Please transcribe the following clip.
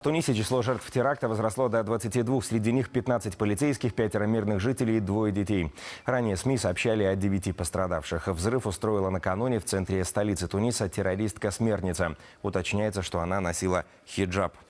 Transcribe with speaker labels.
Speaker 1: В Тунисе число жертв теракта возросло до 22, среди них 15 полицейских, пятеро мирных жителей и двое детей. Ранее СМИ сообщали о 9 пострадавших. Взрыв устроила накануне в центре столицы Туниса террористка-смертница. Уточняется, что она носила хиджаб.